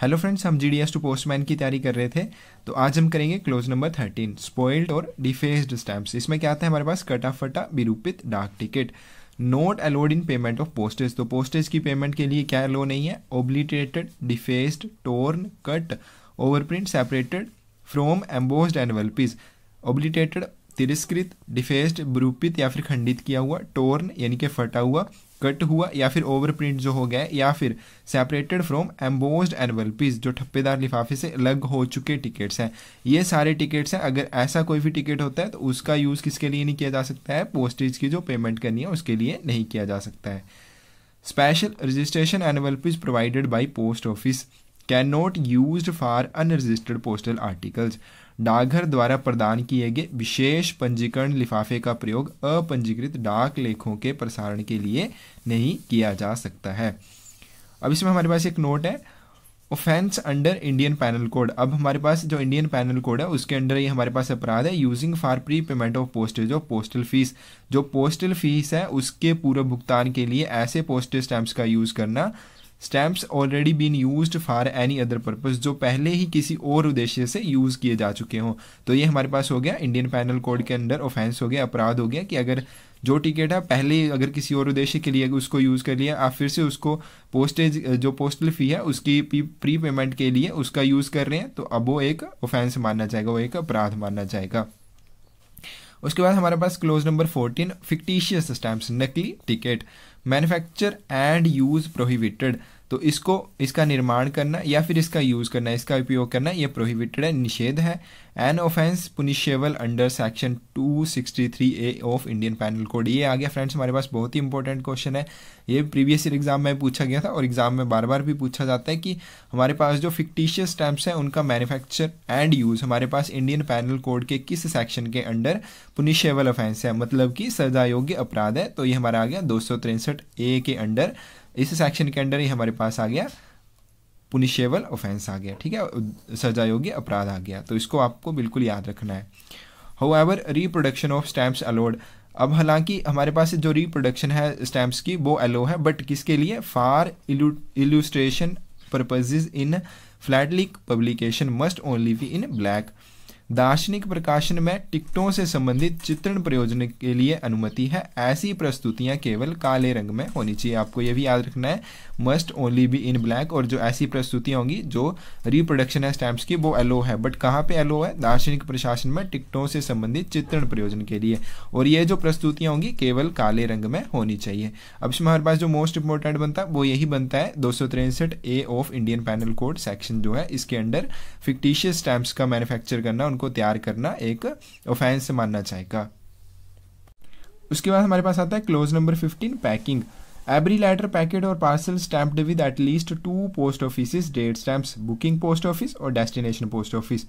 hello friends हम G D S to postman की तैयारी कर रहे थे तो आज हम करेंगे क्लोज नंबर थर्टीन स्पॉइल्ड और डिफेस्ड स्टैम्प्स इसमें क्या आता है हमारे पास कटा फटा विरूपित डाक टिकट not allowed in payment of postage तो पोस्टेज की पेमेंट के लिए क्या लो नहीं है obliterated defaced torn cut overprint separated from embossed envelopes obliterated तिरस्कृत डिफेस्ड विरूपित या फिर खंडित किया हुआ टोर्न यानी कि फटा हुआ कट हुआ या फिर ओवर प्रिंट जो हो गया या फिर सेपरेटेड फ्रॉम एम्बोस्ड पीस जो ठप्पेदार लिफाफे से अलग हो चुके टिकट्स हैं ये सारे टिकट्स हैं अगर ऐसा कोई भी टिकट होता है तो उसका यूज़ किसके लिए नहीं किया जा सकता है पोस्टेज की जो पेमेंट करनी है उसके लिए नहीं किया जा सकता है special registration piece provided by post office can not use for unregistered postal articles डाकघर द्वारा प्रदान किए गए विशेष पंजीकरण लिफाफे का प्रयोग अपंजीकृत डाक लेखों के प्रसारण के लिए नहीं किया जा सकता है अब इसमें हमारे पास एक नोट है offence under Indian penal code अब हमारे पास जो इंडियन पैनल कोड है उसके अंडर ये हमारे पास अपराध है using for pre payment of postage of postal fees जो पोस्टल फीस है उसके पूर्व भुगतान के लिए ऐसे पोस्टेज स्टैम्प का यूज़ करना stamps already been use for any other purpose जो पहले ही किसी और उद्देश्य से यूज़ किए जा चुके हों तो ये हमारे पास हो गया इंडियन पैनल कोड के अंदर ऑफेंस हो गया अपराध हो गया कि अगर जो टिकट है पहले अगर किसी और उद्देश्य के लिए उसको यूज़ कर लिया आप फिर से उसको पोस्टेज जो पोस्टल फ़ी है उसकी प्री पेमेंट के लिए उसका यूज़ कर रहे हैं तो अब वो एक ऑफेंस मानना जाएगा वो एक अपराध मानना जाएगा उसके बाद हमारे पास clause number fourteen fictitious stamps नकली टिकट manufacture and use prohibited तो इसको इसका निर्माण करना या फिर इसका यूज करना इसका उपयोग करना यह प्रोहिबिटेड है निषेध है an offence punishable under section 263 A of Indian penal code ये आ गया फ्रेंड्स हमारे पास बहुत ही इंपॉर्टेंट क्वेश्चन है ये प्रीवियस ईयर एग्जाम में पूछा गया था और एग्जाम में बार बार भी पूछा जाता है कि हमारे पास जो फिक्टिशियस स्टैम्प्स हैं उनका मैन्युफैक्चर एंड यूज हमारे पास इंडियन पैनल कोड के किस सेक्शन के अंडर पुनिशेबल ऑफेंस है मतलब कि सजा योग्य अपराध है तो ये हमारा आ गया दो ए के अंडर इस सेक्शन के अंडर ही हमारे पास आ गया पुनिशेबल ऑफेंस आ गया ठीक है सजा योग्य अपराध आ गया तो इसको आपको बिल्कुल याद रखना है however reproduction of stamps allowed अब हालांकि हमारे पास जो रिप्रोडक्शन है स्टैम्प्स की वो अलो है बट किसके लिए for illustration purposes in philatelic publication must only be in black दार्शनिक प्रकाशन में टिकटों से संबंधित चित्रण प्रयोजन के लिए अनुमति है ऐसी प्रस्तुतियां केवल काले रंग में होनी चाहिए आपको यह भी याद रखना है must only be in black और जो ऐसी प्रस्तुतियां होंगी जो रिप्रोडक्शन है स्टैम्प्स की वो एलो है बट कहाँ पे एलो है दार्शनिक प्रशासन में टिकटों से संबंधित चित्रण प्रयोजन के लिए और ये जो प्रस्तुतियां होंगी केवल काले रंग में होनी चाहिए अब इसमें हमारे पास जो मोस्ट इंपॉर्टेंट बनता है वो यही बनता है दो A of Indian penal code section जो है इसके अंडर फिक्टिशियस स्टैम्प्स का मैन्युफैक्चर करना उनको तैयार करना एक ऑफेंस मानना चाहेगा उसके बाद हमारे पास आता है clause number fifteen packing every letter packet और parcel stamped with at least two post office date stamps booking post office और डेस्टिनेशन पोस्ट ऑफिस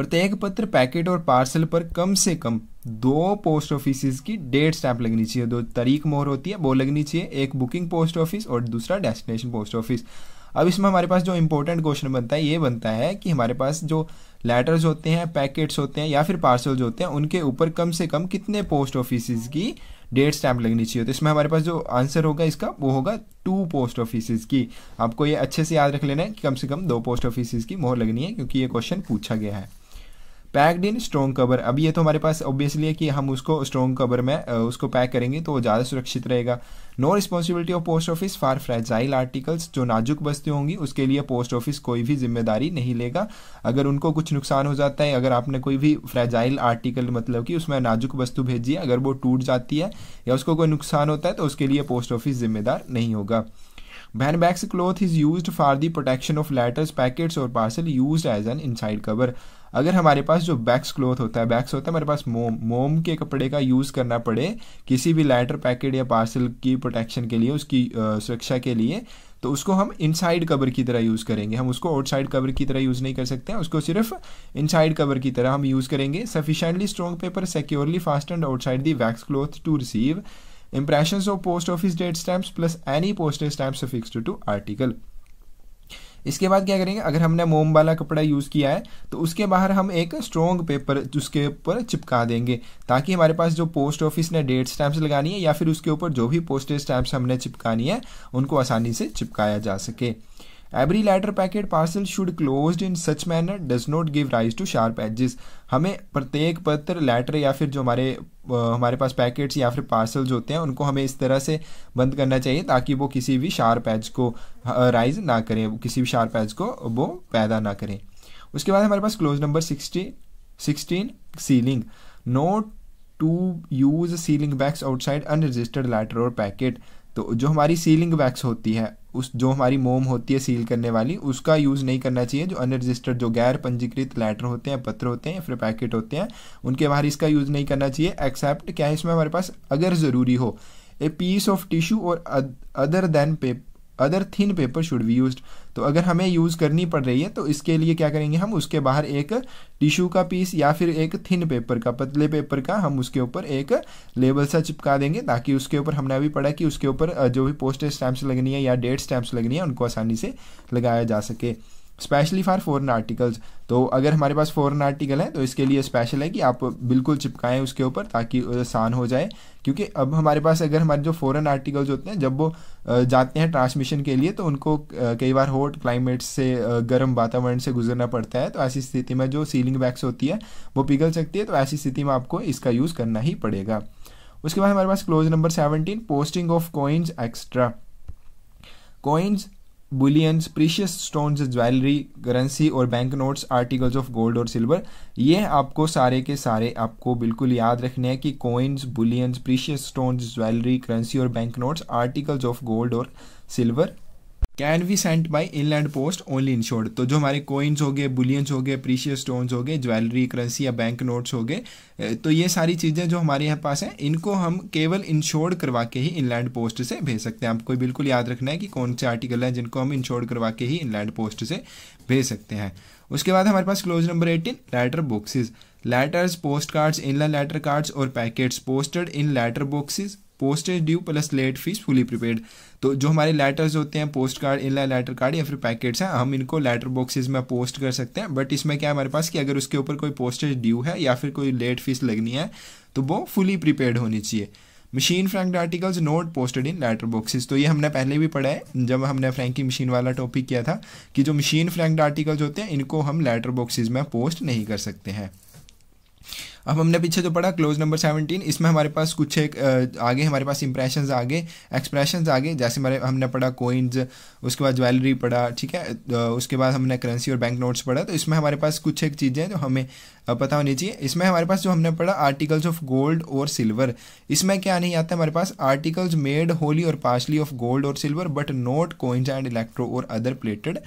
प्रत्येक पत्र पैकेट और पार्सल पर कम से कम दो पोस्ट ऑफिस की डेट स्टैम्प लगनी चाहिए दो तारीख मोहर होती है वो लगनी चाहिए एक बुकिंग पोस्ट ऑफिस और दूसरा डेस्टिनेशन पोस्ट ऑफिस अब इसमें हमारे पास जो इंपॉर्टेंट क्वेश्चन बनता है ये बनता है कि हमारे पास जो लेटर्स होते हैं पैकेट्स होते हैं या फिर पार्सल्स होते हैं उनके ऊपर कम से कम कितने पोस्ट ऑफिस की डेट स्टैम्प लगनी चाहिए तो इसमें हमारे पास जो आंसर होगा इसका वो होगा टू पोस्ट ऑफिस की आपको ये अच्छे से याद रख लेना है कि कम से कम दो पोस्ट ऑफिस की मोहर लगनी है क्योंकि ये क्वेश्चन पूछा गया है पैक्ड इन स्ट्रॉन्ग कवर अब ये तो हमारे पास ऑब्वियसली है कि हम उसको स्ट्रॉन्ग कवर में उसको पैक करेंगे तो वो ज़्यादा सुरक्षित रहेगा no responsibility of post office for fragile articles जो नाजुक वस्तु होंगी उसके लिए पोस्ट ऑफिस कोई भी जिम्मेदारी नहीं लेगा अगर उनको कुछ नुकसान हो जाता है अगर आपने कोई भी फ्रेजाइल आर्टिकल मतलब कि उसमें नाजुक वस्तु भेजी है अगर वो टूट जाती है या उसको कोई नुकसान होता है तो उसके लिए पोस्ट ऑफिस जिम्मेदार नहीं होगा ban bags cloth is use for the protection of letters packets और parcel use as an inside cover अगर हमारे पास जो बैक्स क्लोथ होता है बैक्स होता है हमारे पास मोम मोम के कपड़े का यूज़ करना पड़े किसी भी लेटर पैकेट या पार्सल की प्रोटेक्शन के लिए उसकी सुरक्षा के लिए तो उसको हम इनसाइड कवर की तरह यूज़ करेंगे हम उसको आउटसाइड कवर की तरह यूज़ नहीं कर सकते हैं उसको सिर्फ इनसाइड कवर की तरह हम यूज़ करेंगे sufficiently strong paper securely fast and outside the wax cloth to receive impression of post office date stamp plus any postage stamp to to article इसके बाद क्या करेंगे अगर हमने मोम वाला कपड़ा यूज़ किया है तो उसके बाहर हम एक स्ट्रॉन्ग पेपर उसके ऊपर चिपका देंगे ताकि हमारे पास जो पोस्ट ऑफिस ने डेट स्टैम्प्स लगानी है या फिर उसके ऊपर जो भी पोस्टेज स्टैम्प्स हमने चिपकानी है उनको आसानी से चिपकाया जा सके every letter packet parcel should close in such manner does not give rise to sharp edges हमें प्रत्येक पत्र लेटर या फिर जो हमारे हमारे पास पैकेट्स या फिर जो होते हैं उनको हमें इस तरह से बंद करना चाहिए ताकि वो किसी भी शार्प एज को राइज ना करें किसी भी शार्प एज को वो पैदा ना करें उसके बाद हमारे पास clause number sixteen sealing not to use sealing bags outside unregistered letter और पैकेट तो जो हमारी सीलिंग बैग्स होती है उस जो हमारी मोम होती है सील करने वाली उसका यूज़ नहीं करना चाहिए जो अनरजिस्टर्ड जो गैर पंजीकृत लेटर होते हैं पत्र होते हैं या फिर पैकेट होते हैं उनके बाहर इसका यूज़ नहीं करना चाहिए एक्सेप्ट क्या है इसमें हमारे पास अगर ज़रूरी हो ए पीस ऑफ टिश्यू और other than pep other thin paper should be use तो अगर हमें यूज़ करनी पड़ रही है तो इसके लिए क्या करेंगे हम उसके बाहर एक टिश्यू का पीस या फिर एक थिन पेपर का पतले पेपर का हम उसके ऊपर एक लेबल सा चिपका देंगे ताकि उसके ऊपर हमने अभी पढ़ा कि उसके ऊपर जो भी पोस्टेज स्टैम्प्स लगनी है या डेट स्टैम्प्स लगनी है उनको आसानी से लगाया जा सके स्पेशली फॉर फॉरन आर्टिकल्स तो अगर हमारे पास फॉरन आर्टिकल हैं तो इसके लिए स्पेशल है कि आप बिल्कुल चिपकाएं उसके ऊपर ताकि आसान हो जाए क्योंकि अब हमारे पास अगर हमारे जो फॉरन आर्टिकल्स होते हैं जब वो जाते हैं ट्रांसमिशन के लिए तो उनको कई बार हॉट क्लाइमेट से गर्म वातावरण से गुजरना पड़ता है तो ऐसी स्थिति में जो सीलिंग बैग्स होती है वो पिघल सकती है तो ऐसी स्थिति में आपको इसका यूज़ करना ही पड़ेगा उसके बाद हमारे पास clause number seventeen posting of coins extra coins bullions precious stone jewellery currency और bank notes articles of gold और सिल्वर ये आपको सारे के सारे आपको बिल्कुल याद रखने हैं कि coins bullions precious stone jewellery currency और bank notes articles of gold और silver can be sent by inland post only insured तो जो हमारे कोइंस हो गए बुलियंस हो गए प्रीशियस स्टोन्स हो गए ज्वेलरी करेंसी या बैंक नोट्स हो गए तो ये सारी चीज़ें जो हमारे यहाँ पास हैं इनको हम केवल इंश्योर्ड करवा के ही इनलैंड पोस्ट से भेज सकते हैं आपको बिल्कुल याद रखना है कि कौन से आर्टिकल हैं जिनको हम इंश्योर्ड करवा के ही इनलैंड पोस्ट से भेज सकते हैं उसके बाद हमारे पास clause number eighteen letter boxes letters post cards in letter cards और packets posted in letter boxes postage due plus late fee fully prepaid तो जो हमारे लेटर्स होते हैं post card inland letter card या फिर पैकेट्स हैं हम इनको लेटर बॉक्सेज में पोस्ट कर सकते हैं बट इसमें क्या हमारे पास कि अगर उसके ऊपर कोई पोस्टेज ड्यू है या फिर कोई लेट फीस लगनी है तो वो फुली प्रिपेयर्ड होनी चाहिए machine frank articles not posted in letter boxes तो ये हमने पहले भी पढ़ा है जब हमने फ्रैंकी मशीन वाला टॉपिक किया था कि जो मशीन फ्रैंक आर्टिकल्स होते हैं इनको हम लेटर बॉक्सेस में पोस्ट नहीं कर सकते हैं अब हमने पीछे जो पढ़ा क्लोज नंबर सेवनटीन इसमें हमारे पास कुछ एक आगे हमारे पास इंप्रेशन आगे एक्सप्रेशन आगे जैसे हमारे हमने पढ़ा कोइंस उसके बाद ज्वेलरी पढ़ा ठीक है उसके बाद हमने करेंसी और बैंक नोट्स पढ़ा तो इसमें हमारे पास कुछ एक चीज़ें जो हमें पता होनी चाहिए इसमें हमारे पास जो हमने पढ़ा आर्टिकल्स ऑफ गोल्ड और सिल्वर इसमें क्या नहीं आता हमारे पास आर्टिकल्स मेड होली और पार्शली ऑफ गोल्ड और silver but not coins and electro और अदर प्लेटेड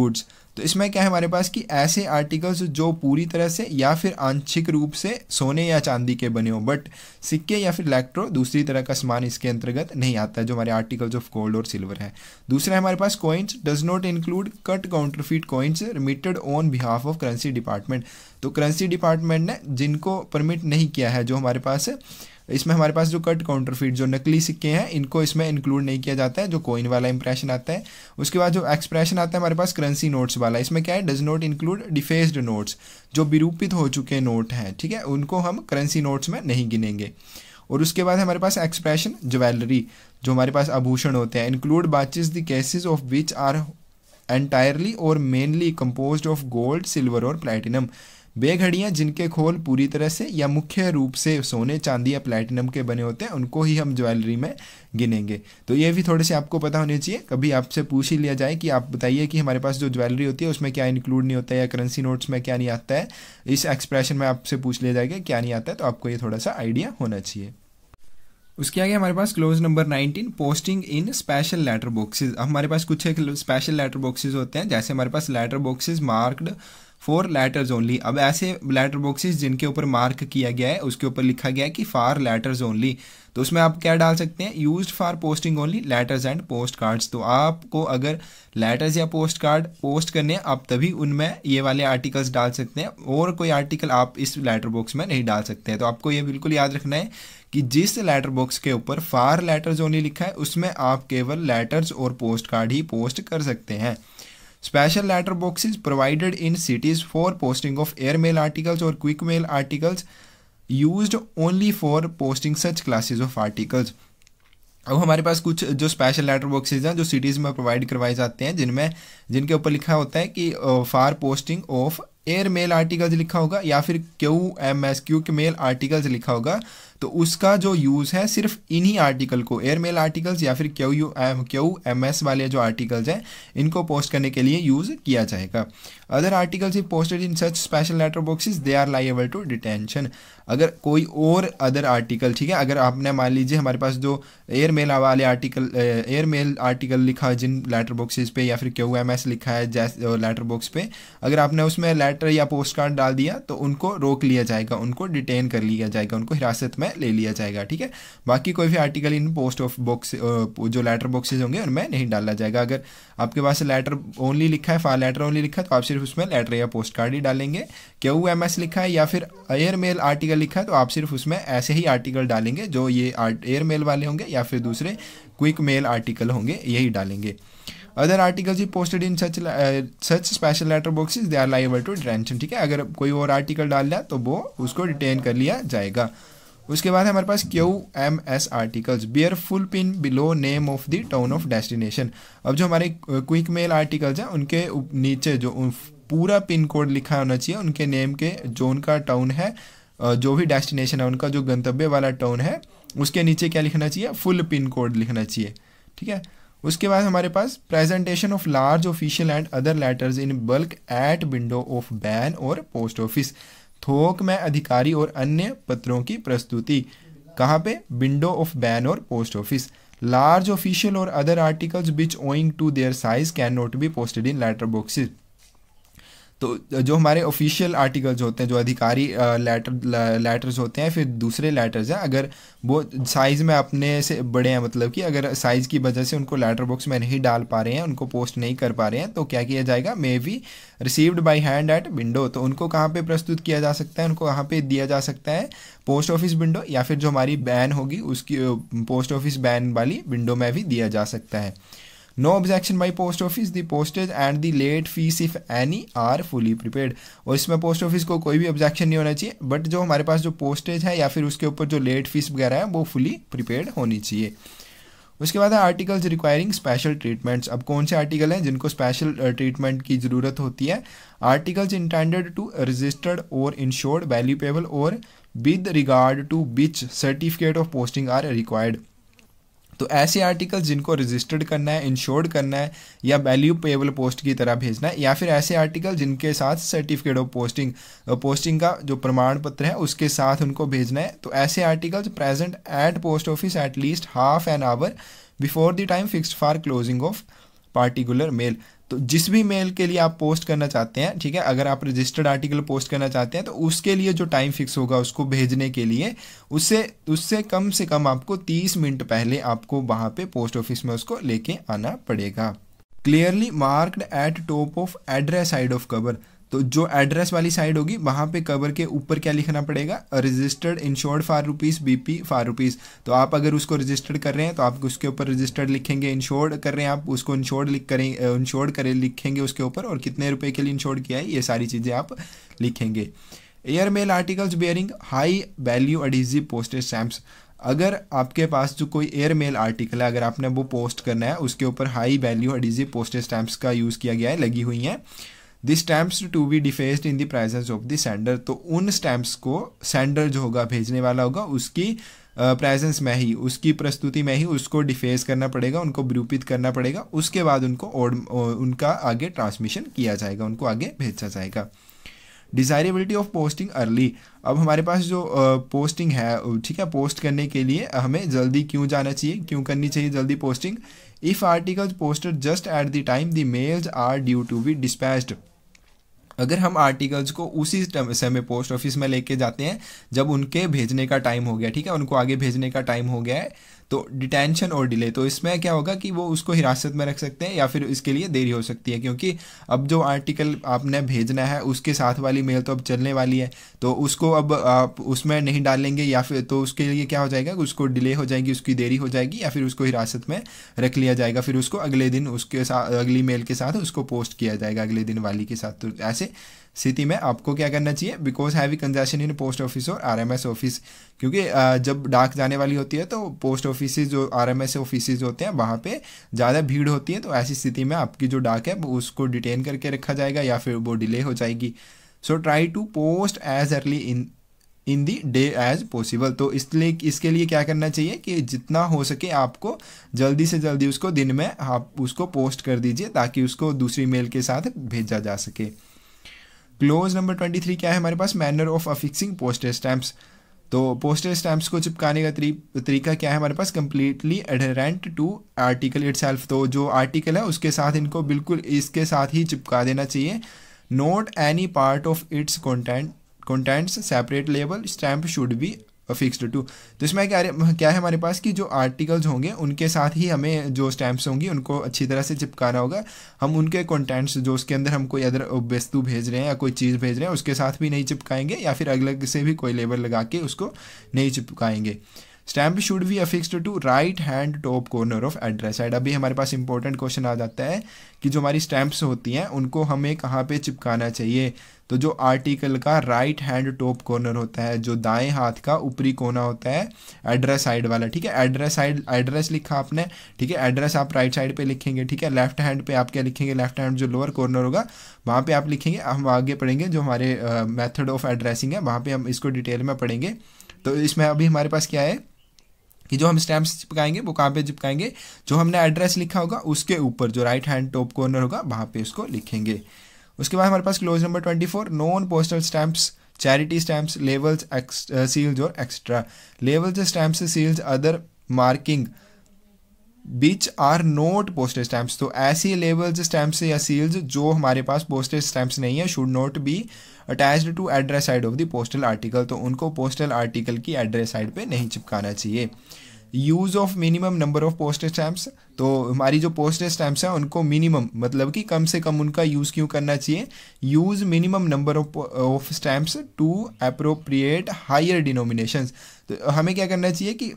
गुड्स तो इसमें क्या है हमारे पास कि ऐसे आर्टिकल्स जो पूरी तरह से या फिर आंशिक रूप से सोने या चांदी के बने हों बट सिक्के या फिर लैक्ट्रो दूसरी तरह का सामान इसके अंतर्गत नहीं आता है जो हमारे आर्टिकल्स ऑफ गोल्ड और सिल्वर है दूसरा हमारे पास coins does not include cut counterfeit coins remitted on behalf of currency department तो करेंसी डिपार्टमेंट ने जिनको परमिट नहीं किया है जो हमारे पास है इसमें हमारे पास जो कट काउंटर जो नकली सिक्के हैं इनको इसमें इंक्लूड नहीं किया जाता है जो कोइन वाला इंप्रेशन आता है उसके बाद जो एक्सप्रेशन आता है हमारे पास करेंसी नोट्स वाला इसमें क्या है does not include defaced notes जो विरूपित हो चुके नोट हैं ठीक है उनको हम करेंसी नोट्स में नहीं गिनेंगे और उसके बाद हमारे पास एक्सप्रेशन ज्वेलरी जो हमारे पास आभूषण होते हैं include watches the cases of which are entirely और mainly composed of gold silver और प्लेटिनम वे घड़ियाँ जिनके खोल पूरी तरह से या मुख्य रूप से सोने चांदी या प्लेटिनम के बने होते हैं उनको ही हम ज्वेलरी में गिनेंगे तो ये भी थोड़े से आपको पता होने चाहिए कभी आपसे पूछ ही लिया जाए कि आप बताइए कि हमारे पास जो ज्वेलरी होती है उसमें क्या इंक्लूड नहीं होता है या करेंसी नोट्स में क्या नहीं आता है इस एक्सप्रेशन में आपसे पूछ लिया जाएगा क्या नहीं आता है तो आपको ये थोड़ा सा आइडिया होना चाहिए उसके आगे हमारे पास clause number nineteen posting in special letter boxes हमारे पास कुछ एक स्पेशल लेटर बॉक्सेस होते हैं जैसे हमारे पास letter boxes marked for letters only अब ऐसे लेटर बॉक्सेस जिनके ऊपर मार्क किया गया है उसके ऊपर लिखा गया है कि फार लेटर्स ओनली तो उसमें आप क्या डाल सकते हैं use for posting only letters and post cards तो आपको अगर लेटर्स या पोस्ट कार्ड पोस्ट करने आप तभी उनमें ये वाले आर्टिकल्स डाल सकते हैं और कोई आर्टिकल आप इस लेटर बॉक्स में नहीं डाल सकते हैं तो आपको ये बिल्कुल याद रखना है कि जिस लेटर बॉक्स के ऊपर फार लेटर्स ओनली लिखा है उसमें आप केवल लेटर्स और पोस्ट कार्ड ही पोस्ट कर सकते हैं special letter boxes provided in cities for posting of air mail articles और quick mail articles use only for posting such classes of articles अब हमारे पास कुछ जो स्पेशल लेटर बॉक्सेज हैं जो सिटीज़ में प्रोवाइड करवाए जाते हैं जिनमें जिनके ऊपर लिखा होता है कि for posting of air mail articles लिखा होगा या फिर क्यू एम एस क्यू के मेल आर्टिकल्स लिखा होगा तो उसका जो यूज़ है सिर्फ इन्हीं आर्टिकल को एयरमेल आर्टिकल्स या फिर Q U Q M S वाले जो आर्टिकल्स हैं इनको पोस्ट करने के लिए यूज़ किया जाएगा other articles if posted in such special letter boxes they are liable to detention अगर कोई और अदर आर्टिकल ठीक है अगर आपने मान लीजिए हमारे पास जो एयर मेल वाले आर्टिकल एयर मेल आर्टिकल लिखा जिन लेटर बॉक्सेस पे या फिर क्यू एम एस लिखा है जैसे लेटर बॉक्स पे अगर आपने उसमें लेटर या पोस्ट कार्ड डाल दिया तो उनको रोक लिया जाएगा उनको डिटेन कर लिया जाएगा उनको हिरासत में ले लिया जाएगा ठीक है बाकी कोई भी article in post of box जो लेटर बॉक्सेज होंगे उनमें नहीं डाला जाएगा अगर आपके पास लेटर ओनली लिखा है फा लेटर ओनली लिखा है तो आप सिर्फ उसमें लेटर या पोस्ट कार्ड ही डालेंगे क्या एम एस लिखा है या फिर एयर मेल आर्टिकल लिखा है तो आप सिर्फ उसमें ऐसे ही आर्टिकल डालेंगे जो ये एयर मेल वाले होंगे या फिर दूसरे क्विक मेल आर्टिकल होंगे यही डालेंगे अदर आर्टिकल्स ही posted in such such special letter boxes they are liable to detention ठीक है अगर कोई और आर्टिकल डाल दिया तो वो उसको डिटेन कर लिया जाएगा उसके बाद हमारे पास Q M S articles bear full pin below name of the town of destination अब जो हमारे क्विक मेल आर्टिकल्स हैं उनके नीचे जो पूरा पिन कोड लिखा होना चाहिए उनके नेम के जो उनका टाउन है जो भी डेस्टिनेशन है उनका जो गंतव्य वाला टाउन है उसके नीचे क्या लिखना चाहिए फुल पिन कोड लिखना चाहिए ठीक है उसके बाद हमारे पास presentation of large official and other letters in bulk at window of बैन और पोस्ट ऑफिस थोक में अधिकारी और अन्य पत्रों की प्रस्तुति कहाँ पे विंडो ऑफ बैन और पोस्ट ऑफिस लार्ज ऑफिशियल और other articles which owing to their size can not be posted in letter boxes तो जो हमारे ऑफिशियल आर्टिकल्स होते हैं जो अधिकारी लेटर लेटर्स होते हैं फिर दूसरे लेटर्स हैं अगर वो साइज़ में अपने से बड़े हैं मतलब कि अगर साइज़ की वजह से उनको लेटर बॉक्स में नहीं डाल पा रहे हैं उनको पोस्ट नहीं कर पा रहे हैं तो क्या किया जाएगा may we received by hand at window तो उनको कहाँ पर प्रस्तुत किया जा सकता है उनको कहाँ पर दिया जा सकता है पोस्ट ऑफिस विंडो या फिर जो हमारी बैन होगी उसकी पोस्ट ऑफिस बैन वाली विंडो में भी दिया जा सकता है no objection by post office the postage and the late fees if any are fully prepared और इसमें पोस्ट ऑफिस को कोई भी ऑब्जेक्शन नहीं होना चाहिए बट जो हमारे पास जो पोस्टेज है या फिर उसके ऊपर जो लेट फीस वगैरह है वो फुली प्रिपेयर होनी चाहिए उसके बाद है आर्टिकल्स रिक्वायरिंग स्पेशल ट्रीटमेंट्स अब कौन से आर्टिकल हैं जिनको स्पेशल ट्रीटमेंट की ज़रूरत होती है आर्टिकल्स इंटेंडेड टू रजिस्टर्ड और इंश्योर्ड वैल्यूपेबल और with regard to which certificate of posting are required तो ऐसे आर्टिकल जिनको रजिस्टर्ड करना है इंश्योर्ड करना है या वैल्यू पेबल पोस्ट की तरह भेजना है या फिर ऐसे आर्टिकल जिनके साथ सर्टिफिकेट ऑफ पोस्टिंग पोस्टिंग का जो प्रमाण पत्र है उसके साथ उनको भेजना है तो ऐसे articles present at post office at least half an hour before the time fixed for closing of particular mail तो जिस भी मेल के लिए आप पोस्ट करना चाहते हैं ठीक है अगर आप रजिस्टर्ड आर्टिकल पोस्ट करना चाहते हैं तो उसके लिए जो टाइम फिक्स होगा उसको भेजने के लिए उससे उससे कम से कम आपको 30 मिनट पहले आपको वहां पे पोस्ट ऑफिस में उसको लेके आना पड़ेगा clearly marked at top of address side of cover तो जो एड्रेस वाली साइड होगी वहाँ पे कवर के ऊपर क्या लिखना पड़ेगा registered insured for rupees B for rupees तो आप अगर उसको रजिस्टर्ड कर रहे हैं तो आप उसके ऊपर रजिस्टर्ड लिखेंगे इंश्योर्ड कर रहे हैं आप उसको इंश्योर्ड लिख करें इंश्योर्ड करें लिखेंगे उसके ऊपर और कितने रुपए के लिए इंश्योर्ड किया है ये सारी चीज़ें आप लिखेंगे air mail articles bearing high value adhesive postage stamps अगर आपके पास जो कोई एयर मेल आर्टिकल है अगर आपने वो पोस्ट करना है उसके ऊपर high value adhesive postage stamps का यूज़ किया गया है लगी हुई हैं the stamps to be defaced in the presence of the sender तो उन स्टैम्प्स को सेंडर जो होगा भेजने वाला होगा उसकी प्रेजेंस में ही उसकी प्रस्तुति में ही उसको डिफेस करना पड़ेगा उनको विरूपित करना पड़ेगा उसके बाद उनको उनका आगे ट्रांसमिशन किया जाएगा उनको आगे भेजा जाएगा डिज़ायरेबिलिटी ऑफ पोस्टिंग अर्ली अब हमारे पास जो पोस्टिंग है ठीक है पोस्ट करने के लिए हमें जल्दी क्यों जाना चाहिए क्यों करनी चाहिए जल्दी posting if articles posted just at the time the mails are due to be dispatched अगर हम आर्टिकल्स को उसी समय पोस्ट ऑफिस में लेके जाते हैं जब उनके भेजने का टाइम हो गया ठीक है उनको आगे भेजने का टाइम हो गया है तो डिटेंशन और डिले तो इसमें क्या होगा कि वो उसको हिरासत में रख सकते हैं या फिर इसके लिए देरी हो सकती है क्योंकि अब जो आर्टिकल आपने भेजना है उसके साथ वाली मेल तो अब चलने वाली है तो उसको अब आप उसमें नहीं डालेंगे या फिर तो उसके लिए क्या हो जाएगा उसको डिले हो जाएगी उसकी देरी हो जाएगी या फिर उसको हिरासत में रख लिया जाएगा फिर उसको अगले दिन उसके साथ अगली मेल के साथ उसको पोस्ट किया जाएगा अगले दिन वाली के साथ तो ऐसे से सिटी में आपको क्या करना चाहिए because heavy congestion in post office और आर ऑफिस क्योंकि जब डाक जाने वाली होती है तो पोस्ट ऑफिस जो आर एम ऑफिस होते हैं वहाँ पे ज़्यादा भीड़ होती है तो ऐसी स्थिति में आपकी जो डाक है उसको डिटेन करके रखा जाएगा या फिर वो डिले हो जाएगी so try to post as early in in the day as possible तो इसलिए इसके लिए क्या करना चाहिए कि जितना हो सके आपको जल्दी से जल्दी उसको दिन में आप उसको पोस्ट कर दीजिए ताकि उसको दूसरी मेल के साथ भेजा जा सके क्लोज नंबर ट्वेंटी थ्री क्या है हमारे पास manner of affixing poster stamps तो पोस्टर स्टैम्प्स को चिपकाने का तरीका क्या है हमारे पास completely adherent to article it तो जो आर्टिकल है उसके साथ इनको बिल्कुल इसके साथ ही चिपका देना चाहिए not any part of its content contents separate लेवल stamp should be fixed to तो इसमें क्या क्या है हमारे पास कि जो आर्टिकल्स होंगे उनके साथ ही हमें जो स्टैम्प्स होंगी उनको अच्छी तरह से चिपकाना होगा हम उनके कंटेंट्स जो उसके अंदर हम कोई अदर वस्तु भेज रहे हैं या कोई चीज़ भेज रहे हैं उसके साथ भी नहीं चिपकाएंगे या फिर अलग से भी कोई लेबर लगा के उसको नहीं चिपकाएंगे stamp should be affix to right hand top corner of address side अभी हमारे पास इंपॉर्टेंट क्वेश्चन आ जाता है कि जो हमारी स्टैम्प्स होती हैं उनको हमें कहाँ पे चिपकाना चाहिए तो जो आर्टिकल का राइट हैंड टॉप कॉर्नर होता है जो दाएं हाथ का ऊपरी कोना होता है एड्रेस साइड वाला ठीक है एड्रेस साइड एड्रेस लिखा आपने ठीक है एड्रेस आप राइट साइड पे लिखेंगे ठीक है लेफ्ट हैंड पे आप क्या लिखेंगे लेफ्ट हैंड जो लोअर कॉर्नर होगा वहाँ पर आप लिखेंगे हम आगे पढ़ेंगे जो हमारे मेथड ऑफ एड्रेसिंग है वहाँ पर हम इसको डिटेल में पढ़ेंगे तो इसमें अभी हमारे पास क्या है कि जो हम स्टैम्प्स चिपकाएंगे वो कहाँ पे चिपकाएंगे जो हमने एड्रेस लिखा होगा उसके ऊपर जो राइट हैंड टॉप कॉर्नर होगा वहाँ पे उसको लिखेंगे उसके बाद हमारे पास clause number twenty four non postal stamps charity stamps labels seals और extra labels stamps seals other marking which are not postage stamps तो ऐसी लेबल्स स्टैम्प्स या सील्स जो हमारे पास पोस्टेज स्टैम्प्स नहीं है should not be attach to address side of the postal article तो उनको पोस्टल आर्टिकल की एड्रेस साइड पे नहीं चिपकाना चाहिए use of minimum number of postage stamps तो हमारी जो पोस्टेज स्टैम्प्स हैं उनको मिनिमम मतलब कि कम से कम उनका यूज़ क्यों करना चाहिए use minimum number of of stamps to appropriate higher denominations तो हमें क्या करना चाहिए कि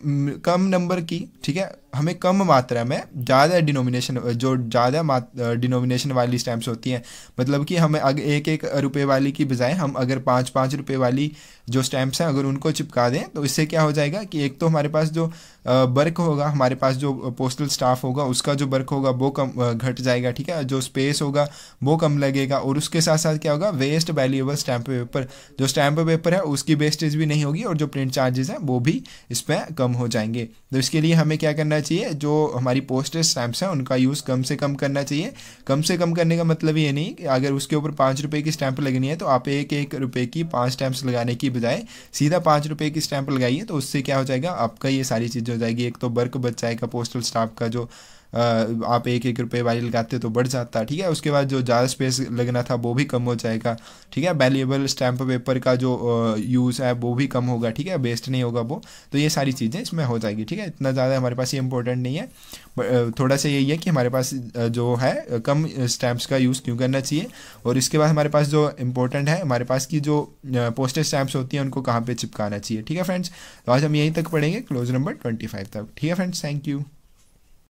कम नंबर की ठीक है हमें कम मात्रा में ज़्यादा डिनोमिनेशन जो ज़्यादा डिनोमिनेशन वाली स्टैम्प्स होती हैं मतलब कि हमें अगर एक एक रुपये वाली की बजाय हम अगर पाँच पाँच रुपये वाली जो स्टैम्प्स हैं अगर उनको चिपका दें तो इससे क्या हो जाएगा कि एक तो हमारे पास जो वर्क होगा हमारे पास जो पोस्टल स्टाफ होगा उसका जो वर्क होगा वो कम घट जाएगा ठीक है जो स्पेस होगा वो कम लगेगा और उसके साथ साथ क्या होगा वेस्ट वैल्यूएबल स्टैम्प पेपर जो स्टैंप पेपर है उसकी वेस्टेज भी नहीं होगी और जो प्रिंट चार्जेस हैं वो भी इस पर कम हो जाएंगे तो इसके लिए हमें क्या करना चाहिए जो हमारी पोस्टेज स्टैंप्स हैं उनका यूज़ कम से कम करना चाहिए कम से कम करने का मतलब ये नहीं कि अगर उसके ऊपर पाँच रुपये की स्टैंप लगनी है तो आप एक एक रुपये की पाँच स्टैम्प्स लगाने की बजाय सीधा पाँच रुपये की स्टैंप लगाइए तो उससे क्या हो जाएगा आपका ये सारी चीज़ हो जाएगी एक तो वर्क बच जाएगा पोस्टल स्टाफ का जो आप एक एक रुपये वाली लगाते तो बढ़ जाता ठीक है उसके बाद जो ज़्यादा स्पेस लगना था वो भी कम हो जाएगा ठीक है वैल्यूएबल स्टैम्प पेपर का जो यूज़ है वो भी कम होगा ठीक है वेस्ट नहीं होगा वो तो ये सारी चीज़ें इसमें हो जाएगी ठीक है इतना ज़्यादा हमारे पास ये इंपॉर्टेंट नहीं है थोड़ा सा यही है कि हमारे पास जो है कम स्टैम्प्स का यूज़ क्यों करना चाहिए और इसके बाद हमारे पास जो इंपॉर्टेंट है हमारे पास की जो पोस्टेज स्टैम्प्स होती हैं उनको कहाँ पर चिपकाना चाहिए ठीक है फ्रेंड्स तो आज हम यहीं तक पढ़ेंगे क्लोज नंबर ट्वेंटी फाइव तक ठीक है फ्रेंड्स थैंक यू